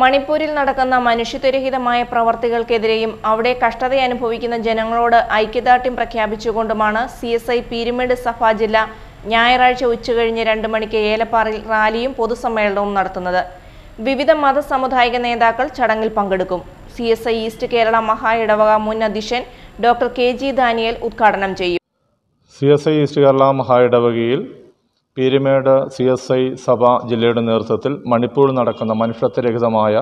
മണിപ്പൂരിൽ നടക്കുന്ന മനുഷ്യത്വരഹിതമായ പ്രവർത്തികൾക്കെതിരെയും അവിടെ കഷ്ടത അനുഭവിക്കുന്ന ജനങ്ങളോട് ഐക്യദാർഢ്യം പ്രഖ്യാപിച്ചുകൊണ്ടുമാണ് സി എസ് ഐ പീരുമേട് സഫ ജില്ല ഞായറാഴ്ച ഉച്ചകഴിഞ്ഞ് രണ്ട് മണിക്ക് ഏലപ്പാറയിൽ റാലിയും പൊതുസമ്മേളനവും നടത്തുന്നത് വിവിധ മതസമുദായിക നേതാക്കൾ ചടങ്ങിൽ പങ്കെടുക്കും C S I East Kerala മഹാ ഇടവക മുൻ അധ്യക്ഷൻ ഡോക്ടർ കെ ജി ദാനിയൽ ഉദ്ഘാടനം ചെയ്യും C S I East Kerala മഹാ ഇടവകയിൽ പീരുമേട് സി എസ് ഐ സഭ ജില്ലയുടെ നേതൃത്വത്തിൽ മണിപ്പൂരിൽ നടക്കുന്ന മനുഷ്യത്വരഹിതമായ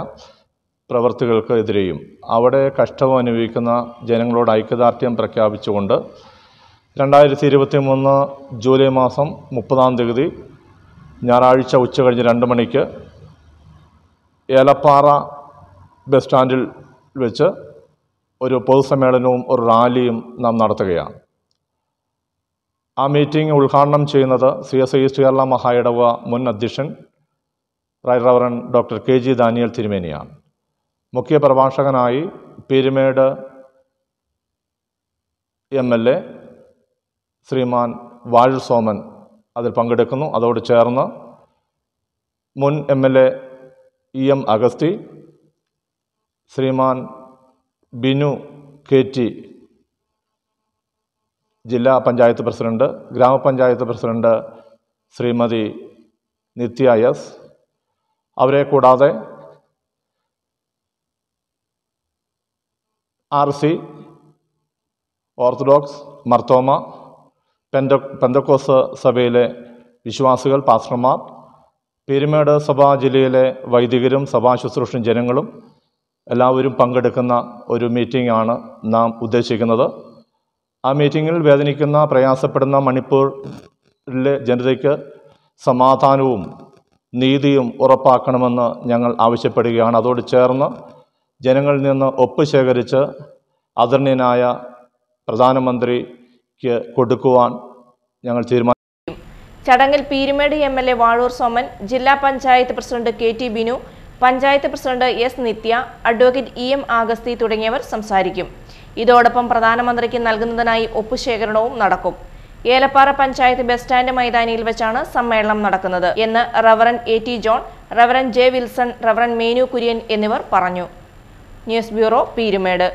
പ്രവർത്തികൾക്കെതിരെയും അവിടെ കഷ്ടം അനുഭവിക്കുന്ന ജനങ്ങളോട് ഐക്യദാർഢ്യം പ്രഖ്യാപിച്ചുകൊണ്ട് രണ്ടായിരത്തി ഇരുപത്തി മൂന്ന് ജൂലൈ മാസം മുപ്പതാം തീയതി ഞായറാഴ്ച ഉച്ച കഴിഞ്ഞ് രണ്ട് മണിക്ക് ഏലപ്പാറ ബസ് സ്റ്റാൻഡിൽ വെച്ച് ഒരു പൊതുസമ്മേളനവും ഒരു റാലിയും നാം നടത്തുകയാണ് ആ മീറ്റിംഗ് ഉദ്ഘാടനം ചെയ്യുന്നത് C S I East Kerala മഹായിടവ മുൻ അധ്യക്ഷൻ right reverend doctor K G Daniel തിരുമേനിയാണ് മുഖ്യ പ്രഭാഷകനായി Peermade M L A Shriman Vazha Soman അതിൽ പങ്കെടുക്കുന്നു അതോട് ചേർന്ന് മുൻ M L A E M Agasthi Shriman Binu K T ജില്ലാ പഞ്ചായത്ത് പ്രസിഡന്റ് ഗ്രാമപഞ്ചായത്ത് പ്രസിഡന്റ് ശ്രീമതി നിത്യ എസ് അവരെ കൂടാതെ ആർ സി ഓർത്തഡോക്സ് മർത്തോമ പെന്ത പെന്തക്കോസ് സഭയിലെ വിശ്വാസികൾ പാസ്റ്റർമാർ പെരുമേട് സഭാ ജില്ലയിലെ വൈദികരും സഭാ ശുശ്രൂഷും ജനങ്ങളും എല്ലാവരും പങ്കെടുക്കുന്ന ഒരു മീറ്റിംഗാണ് നാം ഉദ്ദേശിക്കുന്നത് ആ മീറ്റിങ്ങിൽ വേദനിക്കുന്ന പ്രയാസപ്പെടുന്ന മണിപ്പൂരിലെ ജനതയ്ക്ക് സമാധാനവും നീതിയും ഉറപ്പാക്കണമെന്ന് ഞങ്ങൾ ആവശ്യപ്പെടുകയാണ് അതോട് ചേർന്ന് ജനങ്ങളിൽ നിന്ന് ഒപ്പ് ശേഖരിച്ച് ആദരണീയനായ പ്രധാനമന്ത്രിക്ക് കൊടുക്കുവാൻ ഞങ്ങൾ തീരുമാനിക്കും ചടങ്ങിൽ Peermade M L A Vazhoor Soman ജില്ലാ panchayat president K T Binu panchayat president S Nithya advocate E M Agasthi തുടങ്ങിയവർ സംസാരിക്കും ഇതോടൊപ്പം പ്രധാനമന്ത്രിക്ക് നൽകുന്നതിനായി ഒപ്പുശേഖരണവും നടക്കും ഏലപ്പാറ പഞ്ചായത്ത് ബസ് സ്റ്റാൻഡ് മൈതാനിയിൽ വെച്ചാണ് സമ്മേളനം നടക്കുന്നത് എന്ന് reverend A T John reverend J Wilson reverend Menu Kurian എന്നിവർ പറഞ്ഞു ന്യൂസ് ബ്യൂറോ പീരുമേട്